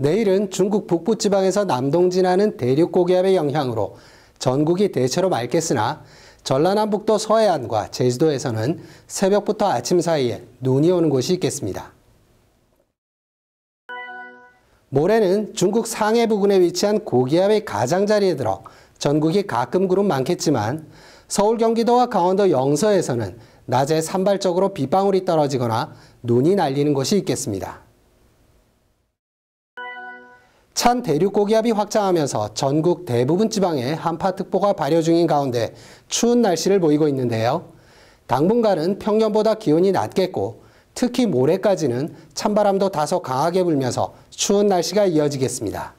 내일은 중국 북부 지방에서 남동 진하는 대륙 고기압의 영향으로 전국이 대체로 맑겠으나 전라남북도 서해안과 제주도에서는 새벽부터 아침 사이에 눈이 오는 곳이 있겠습니다. 모레는 중국 상해 부근에 위치한 고기압의 가장자리에 들어 전국이 가끔 구름 많겠지만 서울 경기도와 강원도 영서에서는 낮에 산발적으로 빗방울이 떨어지거나 눈이 날리는 곳이 있겠습니다. 찬 대륙 고기압이 확장하면서 전국 대부분 지방에 한파특보가 발효 중인 가운데 추운 날씨를 보이고 있는데요. 당분간은 평년보다 기온이 낮겠고 특히 모레까지는 찬바람도 다소 강하게 불면서 추운 날씨가 이어지겠습니다.